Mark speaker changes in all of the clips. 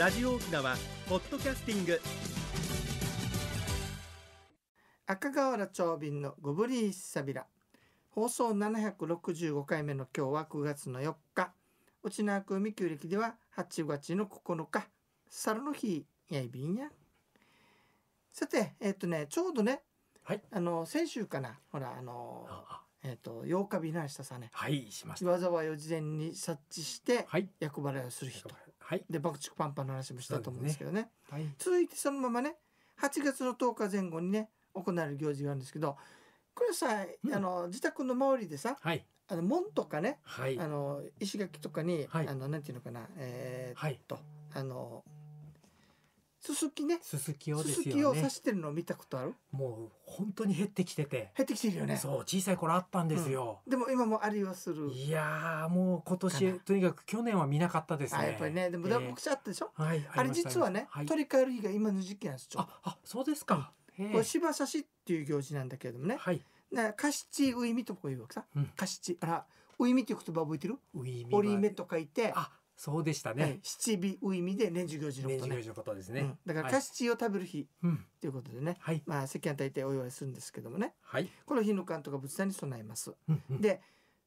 Speaker 1: ラジオ沖縄ポッドキャスティング赤瓦町便のゴブリーサビラ放送765回目の今日は9月の4日内縄区海旧暦では8月の9日猿の日やいびんやさてえっ、ー、とねちょうどね、はい、あの先週かなほらあのえっ、ー、と8日避難したさね、はい、しましたわざわよ事前に察知して、は役払いをする日と。はい、で爆竹パンパンの話もしたと思うんですけどね、ねはい、続いてそのままね8月の10日前後にね行われる行事があるんですけどこれさ、うん、あの自宅の周りでさ、はい、あの門とかね、はい、あの石垣とかに、はい、あのなんていうのかなえー、っと、あのすすきねすすきをですすすきよを刺
Speaker 2: してるのを見たことあるもう本当に減ってきてて減ってきてるよねそう小さい頃あったんですよ、
Speaker 1: でも今もありはするい
Speaker 2: やーもう今年とにかく去年は見なかったですねあやっぱりねでもえー僕ち
Speaker 1: あったでしょはいあれ実はねはい、取り替える日が今の時期なんですちああそうですか、へこれ芝刺しっていう行事なんだけれどもねはい、なカシチウイミとかいうわけさうん、カシチあらウイミっていう言葉覚えてるウイミは折り目と書いてあそうでしたね。七尾ういみで年中行事のことね。年中行事のことですね。うん、だからカシチを食べる日、ということでね。はい、まあ赤飯大体お祝いするんですけどもね。はい、この日の間とか仏壇に備えます。で、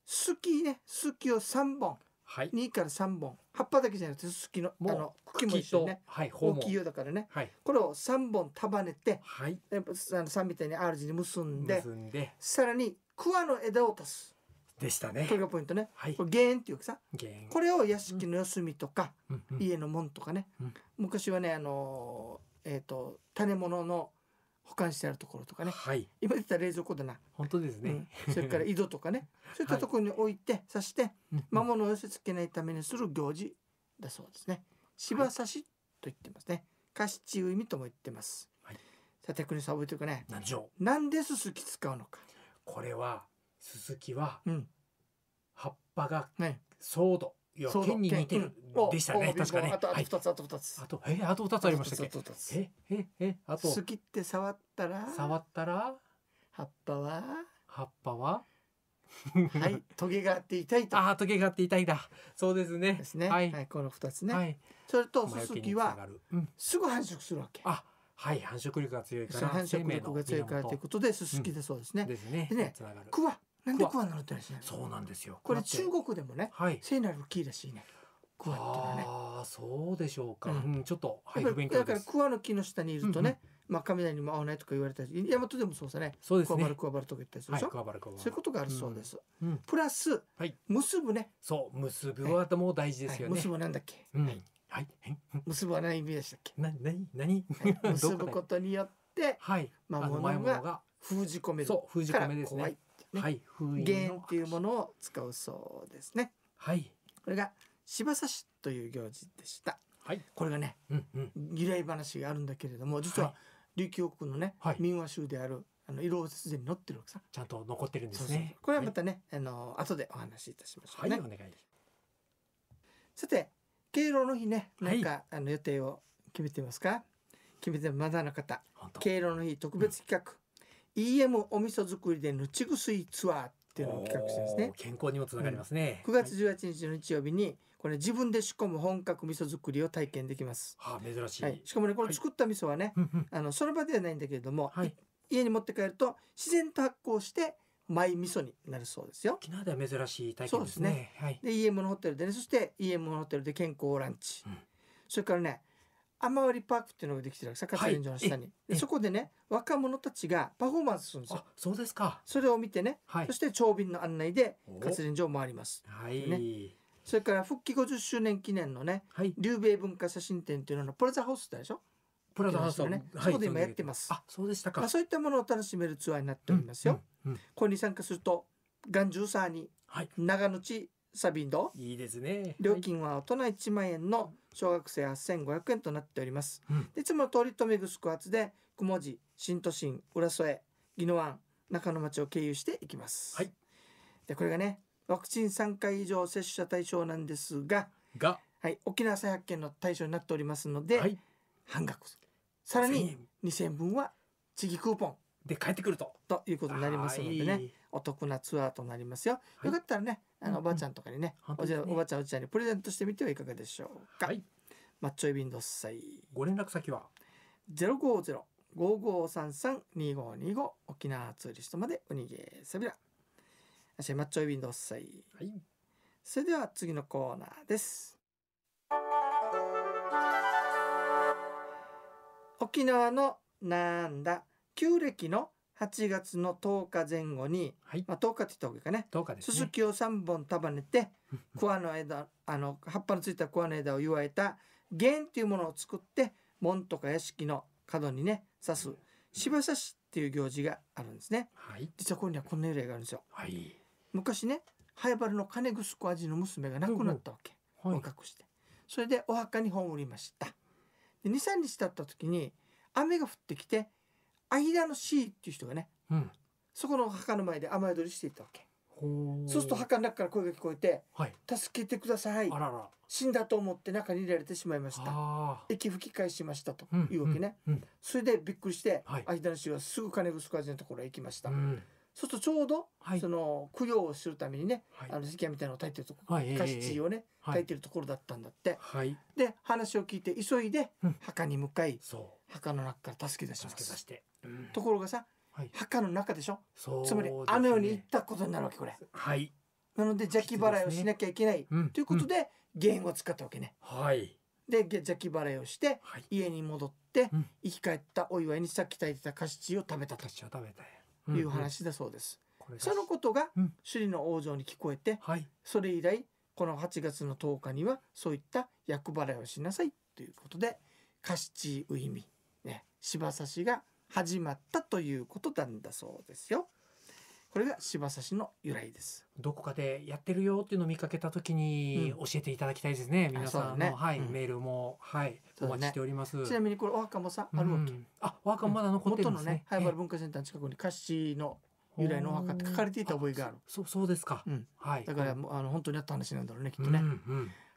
Speaker 1: すきね、すきを三本。はい、2から三本葉っぱだけじゃなくてすきのあの茎も一緒にね、はい、大きいよだからね、はい、これを三本束ねて、はい、あの三みたいに R 字に結んでさらに桑の枝を足すでしたねこれがポイントね、はい、これ原っていうかさこれを屋敷の四隅とか、うん家の門とかね、うん、昔はねあのえっ、ー、と種物の保管してあるところとかね、はい、今言った冷蔵庫だな本当ですね、うん、それから井戸とかねそういったところに置いて刺して、魔物を寄せ付けないためにする行事だそうですね芝刺しと言ってますね貸しちう意味とも言ってます、はい、さて国さん覚えてるかねなんでススキ使うのか
Speaker 2: これはススキは、
Speaker 1: うん、葉っぱがねソード、いや剣に似てるでしたね確かねあと二つ、あと二つあとえあと二つありましたっけえ
Speaker 2: ええあと好き
Speaker 1: って触ったら触ったら葉っぱは葉っぱははい、トゲがあって痛いと。ああ、トゲがあって痛いだ。そうですね。ですね。はい、はい、この二つね。はい、それと、ススキは、すぐ繁殖するわけ。あ、
Speaker 2: はい、繁殖力が強いから。繁殖力が強いからということで、ススキ
Speaker 1: でそうですね。うん、ですね。でね、つながる。クワ。なんでクワになるってらしいそうなんですよこれ中国でもね、はい、聖なる木らしいねクワってのはねああそうでしょうか、うん、ちょっと、はい、だからクワの木の下にいるとね、うんうんまあ、雷にも合わないとか言われたり大和でもそうですねそうですねクワバルクワバルとか言ったりするでしょ、はい、そういうことがあるそうです、うんうん、プラス、はい、結ぶねそう結ぶはも大事ですよね、はい、結ぶなんだっけ、うん、はい、結ぶは何意味でしたっけな何何、結ぶことによって、はい、魔物が封じ込めるそう封じ込めですね怖いね、はい、弦っていうものを使うそうですね。はい、これが柴刺しという行事でした。はい、これがね、うんうん、由来話があるんだけれども実は琉球王国のね、はい、民話集であるあの色をすでに載ってるわけさちゃんと残ってるんですねこれはまたね、はい、あの後でお話しいたしましょう、ね、はいお願いさて敬老の日ねなんか、はい、あの予定を決めてますか決めてまだの方敬老の日特別企画、EM お味噌作りでぬちぐすいツアーっていうのを企画してですね健康にもつながりますね、うん、9月18日の日曜日に、これ自分で仕込む本格味噌作りを体験できます、
Speaker 2: はあ、珍しい、はい、
Speaker 1: しかもねこれ作った味噌はね、はい、あのその場ではないんだけれども、はい、家に持って帰ると自然と発酵してマイ味噌になるそうですよ。沖縄では珍しい体験ですね。で、ねはい、EM のホテルでね、そして EM のホテルで健康ランチ、うん、それからね、雨割パークっていうのができてるサッカーチャの下に、はい、そこでね若者たちがパフォーマンスするんですよそうですかそれを見てね、はい、そして長瓶の案内で活連所を回ります、はいね、それから復帰50周年記念のね、はい、竜兵文化写真展っていうののプラザホスだでしょプラザホススね、そこで今やってますあそうでしたか、まあ、そういったものを楽しめるツアーになっておりますよ、うんうんうん、これに参加すると元十さに長野地サビンドいいですね料金は大人1万円の小学生8500円となっております、うん、いつも通りめぐすく宿つで雲寺新都心浦添宜野湾中野町を経由していきます、はい、でこれがねワクチン3回以上接種者対象なんですがが、はい、沖縄再発見の対象になっておりますので、はい、半額さらに2000分は地域クーポンで帰ってくるとということになりますのでねお得なツアーとなりますよ、よかったらねあのおばあちゃんとかにね,、おじおばあちゃんおじちゃんにプレゼントしてみてはいかがでしょうか、はい、マッチョイビンドッサイご連絡先はゼロ五ゼロ。五五三三二五二五。沖縄ツーリストまでおにげさびらマッチョイビンドッサイ、はい、それでは次のコーナーです沖縄のなんだ旧暦の「8月の10日前後に、はい、まあ、10日って言った方がいいかね10日ですねススキを3本束ねて 桑の枝あの葉っぱのついた桑の枝を湯わえた弦っていうものを作って門とか屋敷の角にね刺す芝刺しっていう行事があるんですね、はい、実はここにはこんな由来があるんですよ、はい、昔ね早原の金ぐす味の娘が亡くなったわけ、うん、はい、してそれでお墓に葬りました23日経った時に雨が降ってきて間の C っていう人がね、うん、そこの墓の前で雨宿りしていたわけ
Speaker 2: そうすると墓
Speaker 1: の中から声が聞こえて「はい、助けてください死んだと思って中に入れられてしまいました息吹き返しました」というわけね、うんうんうん、それでびっくりして、間の死はすぐ金具すかのところへ行きました、うん、そうするとちょうど、はい、その供養をするためにね、はい、あの石屋みたいなのを炊いてるところ、はい、し地をね、はい、炊いてるところだったんだって、で話を聞いて急いで墓に向かい、そう墓の中から助け出しま助け出して、うんところがさはい墓の中でしょそうつまりあの世に行ったことになるわけこれはい、なので邪気払いをしなきゃいけないうんということで原因を使ったわけねはいで邪気払いをしてはい家に戻ってうん生き返ったお祝いにさっき炊いてた菓子チを食べたと私を食べたいう話だそうですこれそのことがうん首里の王女に聞こえてはいそれ以来この8月の10日にはそういった厄払いをしなさいということでカシチウイミ柴刺が始まったということなんだそうですよ。これが柴刺の由来です。
Speaker 2: どこかでやってるよっていうのを見かけたときに教えていただきたいですね。うん、皆さんの、ね、はい、うん、メールもはいお待ちしております。ちなみ
Speaker 1: にこれお墓もさあるわけ。うん、あお墓もまだ残ってるんですね。元のね早原文化センターの近くに菓子の由来のお墓って書かれていた覚えがある。そうそうですか。はい。だから、あの本当にあった話なんだろうねきっとね。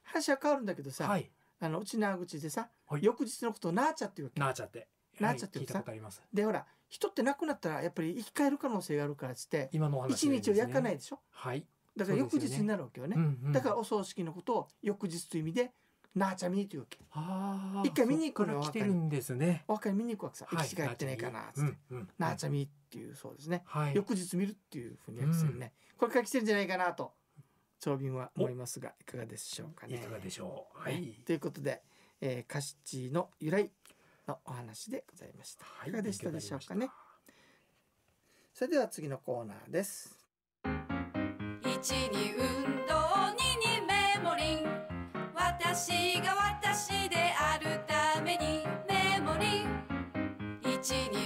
Speaker 1: 話は変わるんだけどさ、はい、あのうちなあぐちでさ、はい、翌日のことをなあちゃって言うわけ。なあちゃって。
Speaker 2: なっちゃってるさ、は
Speaker 1: い、でほら人って亡くなったらやっぱり生き返る可能性があるからっつって一、ね、日を焼かないでしょ、はい、だから翌日になるわけよね、ねうんうん、だからお葬式のことを翌日という意味でなあちゃみというわけ一回見に行くのよ来るんですねお別見に行くわけさ、はい、生き返ってないかなつって、なあちゃみっていうそうですね、はい、翌日見るっていうふうにやするね、うん、これから来てるんじゃないかなと長瓶は思いますがいかがでしょうかねいかがでしょうはい、ということで、えー、カシチの由来のお話でございました。いかがでしたでしょうかね。それでは次のコーナーです。
Speaker 2: 一に運動二にメモリン私が私であるためにメモリン一に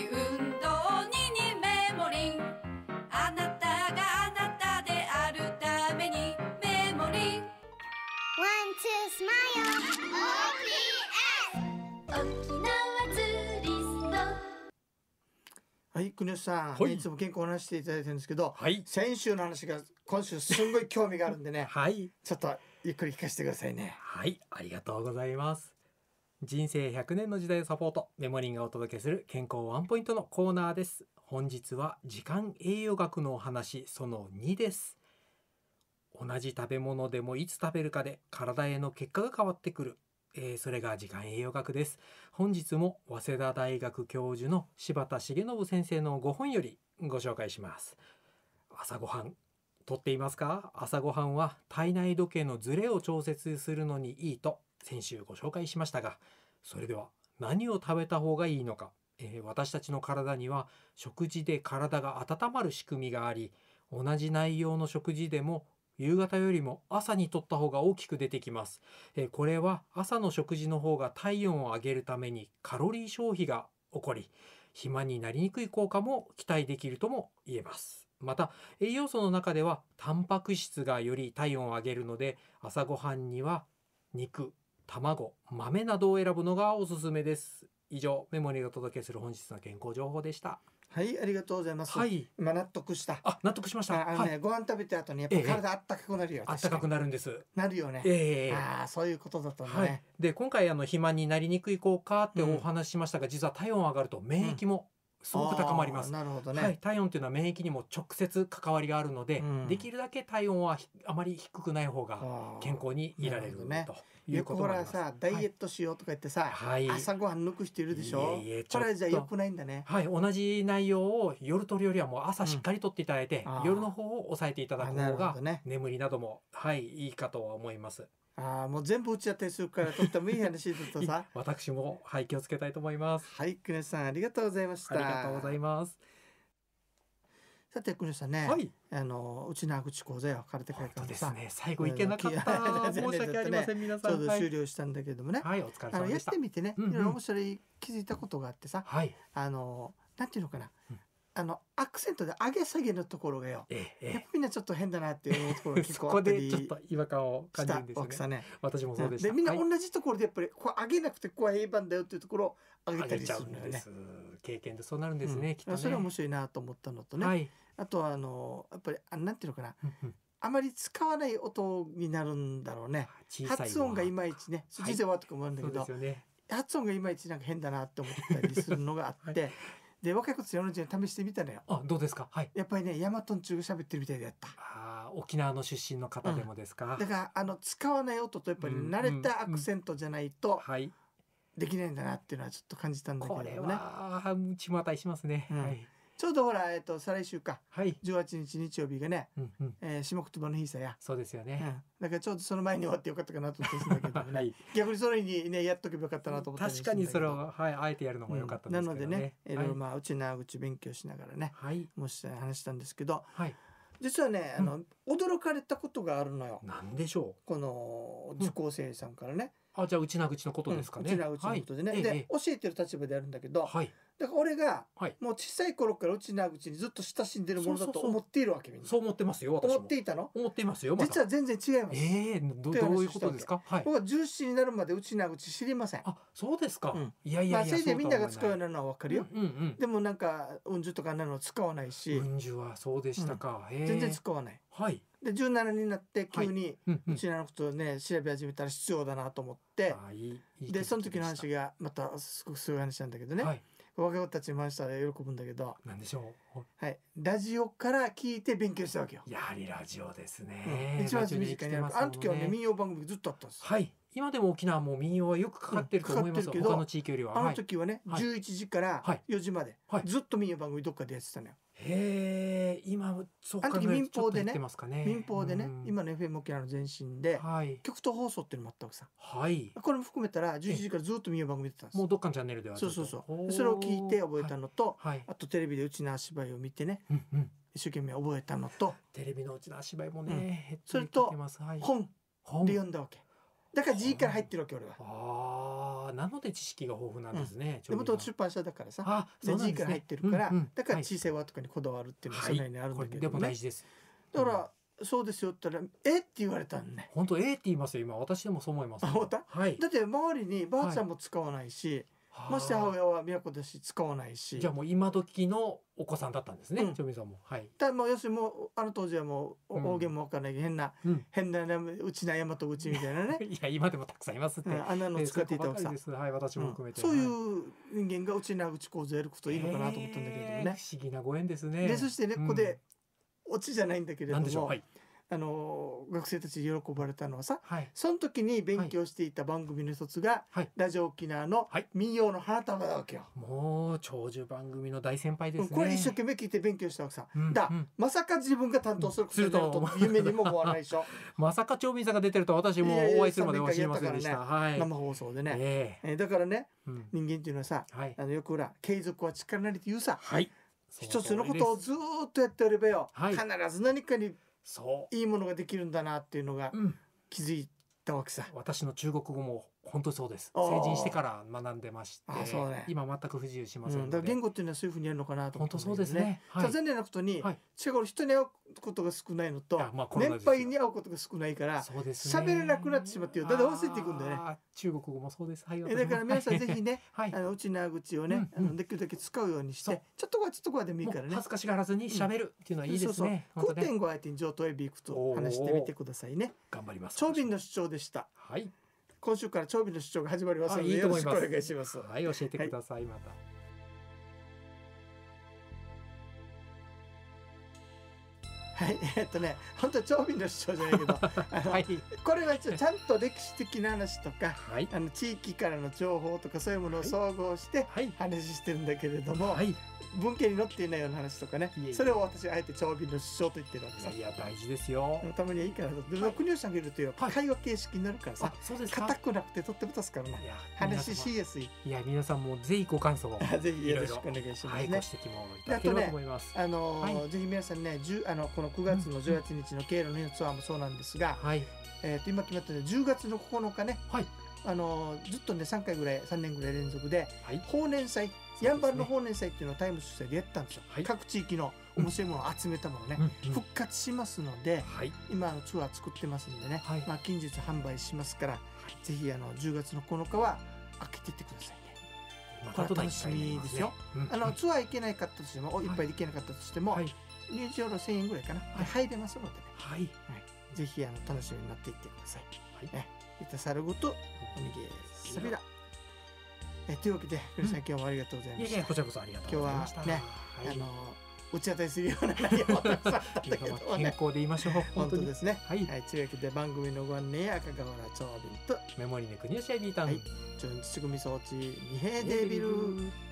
Speaker 1: はい国吉さん、はい、いつも健康話していただいてるんですけど、はい、先週の話が今週すんごい興味があるんでね、はい、ちょっとゆっくり聞かせてくださいねはいありが
Speaker 2: とうございます人生100年の時代をサポートメモリーがお届けする健康ワンポイントのコーナーです本日は時間栄養学のお話その2です同じ食べ物でもいつ食べるかで体への結果が変わってくるえー、それが時間栄養学です本日も早稲田大学教授の柴田重信先生の5本よりご紹介します朝ごはんとっていますか朝ごはんは体内時計のズレを調節するのにいいと先週ご紹介しましたがそれでは何を食べた方がいいのか、えー、私たちの体には食事で体が温まる仕組みがあり同じ内容の食事でも夕方よりも朝に摂った方が大きく出てきます。えこれは朝の食事の方が体温を上げるためにカロリー消費が起こり、肥満になりにくい効果も期待できるとも言えます。また、栄養素の中では、タンパク質がより体温を上げるので、朝ごはんには肉、卵、豆などを選ぶのがおすすめです。以上、メモリがお届けする本日の健康
Speaker 1: 情報でした。はいありがとうございます、はい、今納得したあ納得しましたあのね、はい、ご飯食べた後にやっぱ体あったかくなる
Speaker 2: よ、あったかくなるんです
Speaker 1: なるよね、えー、ああそういうことだとね、はい、
Speaker 2: で今回あの肥満になりにくい効果ってお話ししましたが、うん、実は体温上がると免疫も、うんすごく高まります。なるほどね、はい、体温というのは免疫にも直接関わりがあるので、うん、できるだけ体温はあまり低くない方が健康にいられるね、ということになります。
Speaker 1: さダイエットしようとか言ってさ、はい、朝ごはん抜く人いるでしょ。いえいえこれじゃ良くないんだね。
Speaker 2: はい、同じ内容を夜取るよりはもう朝しっかりとっていただいて、うん、夜の方を抑えていただく方が眠りなどもはいいいかとは思います。
Speaker 1: ああもう全部うちゃったするからとってもいい話だとさ 私もはい気をつけたいと思いますはい久根さんありがとうございましたありがとうございますさて久根さんね、はい、あのうちのあぐち講座は別れて帰ったんでさ、ね、最後いけなかった 申し訳ありません、皆さんちょうど終了したんだけどもね、はい、おあのやってみてね、いろいろ面白い気づいたことがあってさ、はい、あのなんていうのかな、うん、あのアクセントで上げ下げのところがよ、ええ、やっぱみんなちょっと変だなっていうところが結構あったり そこでちょっと違和感を感じるんですよねね私もそうでした、みんな同じところでやっぱりこう上げなくてこう平板だよっていうところを上げたりするだよね経験でそうなるんですね、うん、きっと、ね、それは面白いなと思ったのとね、はい、あとはあのやっぱりあなんていうのかなあまり使わない音になるんだろうね発音がいまいちね小さいとかもあるんだけど、はいね、発音がいまいちなんか変だなって思ったりするのがあって で若い子たちのちゃ試してみたのよあどうですかはいやっぱりねヤマトン中が喋ってるみたいでやったあ沖縄の出身の方でもですか、うん、だからあの使わない音とやっぱり慣れたアクセントじゃないと、はいできないんだなっていうのはちょっと感じたんだけどねこれは内股しますね、はい、ちょうどほら、えっと、再来週か、はい、18日日曜日がね、うんうんえー、下言葉の日さや。そうですよね、うん、だからちょうどその前に終わってよかったかなと思ってんだけど、ね はい、逆にそのれにね、やっとけばよかったなと思って確かにそれは、はい、あえてやるのもよかった、ねうん、なのでね、いろいろまあ、うちなうち勉強しながらね、はい、もし話したんですけど、はい、実はね、あの、うん、驚かれたことがあるのよ。なんでしょうこの受講生さんからね。あ
Speaker 2: じゃあうちなうちのことですかね。うちなうちのことでね、はい、で、ええ、
Speaker 1: 教えてる立場であるんだけど、はい、だから俺が、はい、もう小さい頃からうちなうちにずっと親しんでるものだと思っているわけみんなそう思ってますよ思っていたの思ってますよ、ま、実は全然違いますええー、どどういうことですか、はい、僕は重視になるまでうちなうち知りませんあそうですか、うん、いやいやいや、まあ、せいぜいみんなが使うようなのは分かるよ、うんうんうん、でもなんかうんじゅとかなの使わないしうんじゅはそうでしたか、うん、全然使わないはいで17になって急にうちらのことをね調べ始めたら必要だなと思って、でその時の話がまたすごくすごい話なんだけどね、はい若者たちに回したら喜ぶんだけどなでしょうはいラジオから聞いて勉強したわけよ
Speaker 2: やはりラジオですね、うん、一番身近にある、ね、あの時はね民
Speaker 1: 謡番組ずっとあったんですはい今でも沖縄も民謡はよくかかってると思います他の地域よりはあの時はね、はい、11時から4時まで、ずっと民謡番組どっかでやってたのよ、はいへえ今そうあの時民放でね、ね、民放でね、うん、今の FM 沖縄の前身で、はい、極東放送っていうのもあったわけさ、はい、これも含めたら11時からずっと見よう番組見てたんですもうどっかの
Speaker 2: チャンネルではそうそうそうそれを聞
Speaker 1: いて覚えたのと、はい、あとテレビでうちの芝居を見てね、うん一生懸命覚えたのと
Speaker 2: テレビのうちの
Speaker 1: 芝居もね、うん、それと本で読んだわけだから G から入ってるわけ俺は。ああなので知識が豊富なんですね。うん、でも途出版社だからさあそね、G から入ってるから、うんうん、だから知性はとかにこだわるっていうのはそれにあるんだけど、ね、はい、でも大事です。だから、うん、そうですよって言ったら「えっ?」て言われたんね。本当えって言いますよ今私でもそう思います、ね。あはい、だって周りにばあちゃんも使わないし。はいまして母親は都だし使わないしじゃあもう今時のお子さんだったんですね、うん、チョミさんもはいだもう要するにもうあの当時はもう大げんも分からない、うん、変な、うん、変なうちな山とうちみたいなね いや今でもたくさんいますって、うん、あんなの使っていたおさ、えはい私も含めて、そういう人間がうちなうちこうずやることいいのかなと思ったんだけどね、不思議なご縁ですねでそしてねここで、オチじゃないんだけれども、はい、あの学生たちに喜ばれたのはさ、はい、その時に勉強していた番組の一つが、はい、ラジオ沖縄の民謡の花束だわけよ、
Speaker 2: もう長
Speaker 1: 寿番組の大先輩です、ね、これ一生懸命聞いて勉強したわけさ、うんうん、だ、まさか自分が担当することになると夢にも思わないでしょ まさか町民さんが出てると私もお会いするまでは知りませんでした、ねはい、生放送でね、えー、えー、だからね、うん、人間っていうのはさ、あのよくほら継続は力なりって言うさ、一つのことをずっとやっておればよ、必ず何かにそういいものができるんだなっていうのが気づいたわけさ、うん、私の中国語も本当そうです成人してから
Speaker 2: 学んでまして、ね、今全く不自由しません、うん、だ
Speaker 1: から言語っていうのはそういうふうにやるのかなと思って、ね、本当そうですね、はい、残念なことに、はい、近頃人に会うことが少ないのと、まあ、年配に会うことが少ないから喋、ね、れなくなってしまってだんだん忘れていくんだよね中国語もそうです、はい、だから皆さんぜひね、はい、あのうちの口をね、うんうん、あのできるだけ使うようにしてちょっとはちょっとこはでもいいからね恥ずかしがらずに喋るっていうのはいいですね、空点を相手に上等エビいくと話してみてくださいね頑張ります長瓶の主張でしたはい今週から長尾の主張が始まりますのでよろしくお願いします。はい、教えてください、はい、また。はい、えっとね、本当長尾の主張じゃないけど、はい、これは一応ちゃんと歴史的な話とか、はい、あの地域からの情報とかそういうものを総合して話してるんだけれども、はい、文献に載っていないような話とかね、それを私あえて長尾の主張と言ってるわけさ。いや大事ですよ。たまにはいいから、でも国吉さんがいるという会話形式になるからさ、硬くなくてとっても助かるな。話しやすい。
Speaker 2: いや皆さんもぜひご感想を ぜひよろしくお願いしますね。はい、ご
Speaker 1: 指摘もいただければと思います。あとね、あのぜひ皆さんね、じあのこのの9月の18日の経路のツアーもそうなんですが、はい、えー、と今決まったの10月の9日ね、はい、あのずっとね3回ぐらい3年ぐらい連続で、はい、法年祭やんばるの法年祭っていうのをタイム主催でやったんですよ、はい、各地域の面白いものを集めたものね、うん、復活しますので、はい、今のツアー作ってますんでね、はい、まあ、近日販売しますから、はい、ぜひあの10月の9日は開けていってくださいね。ま、これ楽しみですよ、うん、あのツアー行けなかったとしても、いっぱい行けなかったとしても、はい入場料1000円ぐらいかな、はい、入れますのでね、はい、はい、ぜひあの楽しみになっていってください。はいいたさるごとおにぎさびら。えというわけで、古、さん、今日もありがとうございました。こちらこそありがとうございました。今日はね、はい、あの打ち当たりするような内容をたくさんあったけどね。健康で言いましょう。本当ですね。はい、はい、というわけで番組のご案内赤川原長瓶とメモリーの国吉ビータン、はい、ちょんつぐみ装置二平デビル。